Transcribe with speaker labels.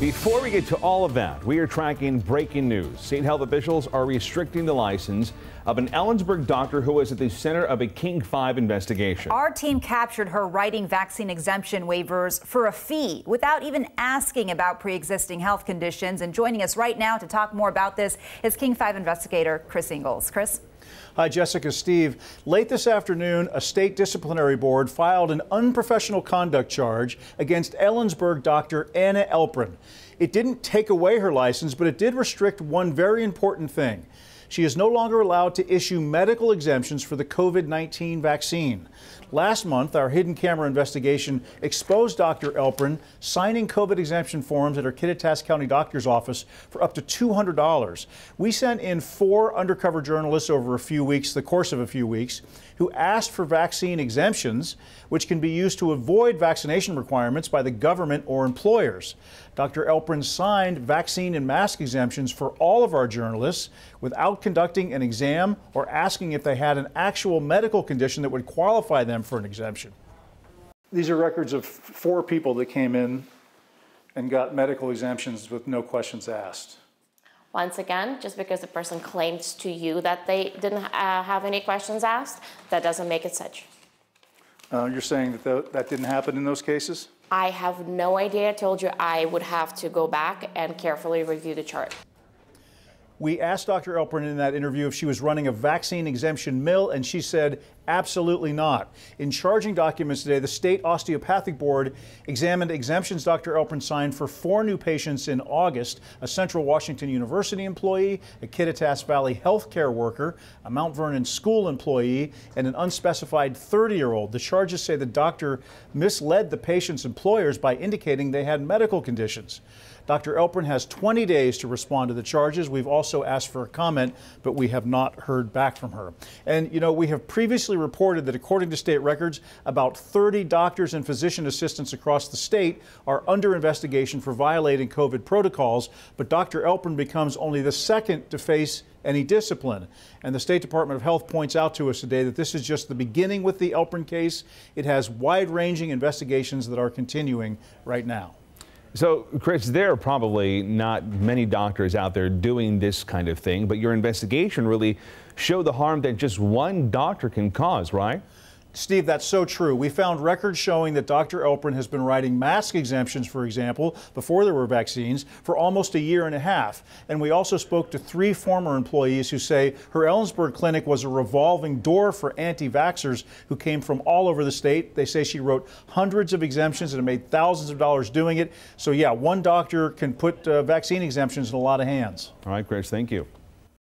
Speaker 1: Before we get to all of that, we are tracking breaking news. State health officials are restricting the license of an Ellensburg doctor who was at the center of a King 5 investigation. Our team captured her writing vaccine exemption waivers for a fee without even asking about pre existing health conditions. And joining us right now to talk more about this is King 5 investigator Chris Ingalls. Chris? Hi, Jessica, Steve. Late this afternoon, a state disciplinary board filed an unprofessional conduct charge against Ellensburg doctor Anna Elprin. It didn't take away her license, but it did restrict one very important thing she is no longer allowed to issue medical exemptions for the COVID 19 vaccine. Last month, our hidden camera investigation exposed Dr. Elprin signing COVID exemption forms at her Kittitas County doctor's office for up to $200. We sent in four undercover journalists over a few weeks, the course of a few weeks, who asked for vaccine exemptions, which can be used to avoid vaccination requirements by the government or employers. Dr. Elprin signed vaccine and mask exemptions for all of our journalists without conducting an exam or asking if they had an actual medical condition that would qualify them
Speaker 2: for an exemption. These are records of four people that came in and got medical exemptions with no questions asked. Once again, just because the person claims to you that they didn't uh, have any questions asked, that doesn't make it such. Uh, you're saying that that didn't happen in those cases? I have no idea. I told you I would have to go back and carefully review the chart. We
Speaker 1: asked Dr. Elprin in that interview if she was running a vaccine exemption mill, and she said Absolutely not. In charging documents today, the State Osteopathic Board examined exemptions Dr. Elprin signed for four new patients in August a Central Washington University employee, a Kittitas Valley healthcare worker, a Mount Vernon school employee, and an unspecified 30 year old. The charges say the doctor misled the patient's employers by indicating they had medical conditions. Dr. Elprin has 20 days to respond to the charges. We've also asked for a comment, but we have not heard back from her. And, you know, we have previously reported that according to state records, about 30 doctors and physician assistants across the state are under investigation for violating COVID protocols, but Dr. Elprin becomes only the second to face any discipline. And the State Department of Health points out to us today that this is just the beginning with the Elprin case. It has wide ranging investigations that are continuing right now. So, Chris, there are probably not many doctors out there doing this kind of thing, but your investigation really showed the harm that just one doctor can cause, right? Steve, that's so true. We found records showing that Dr. Elprin has been writing mask exemptions, for example, before there were vaccines, for almost a year and a half. And we also spoke to three former employees who say her Ellensburg clinic was a revolving door for anti vaxxers who came from all over the state. They say she wrote hundreds of exemptions and made thousands of dollars doing it. So, yeah, one doctor can put uh, vaccine exemptions in a lot of hands. All right, Grace, thank you.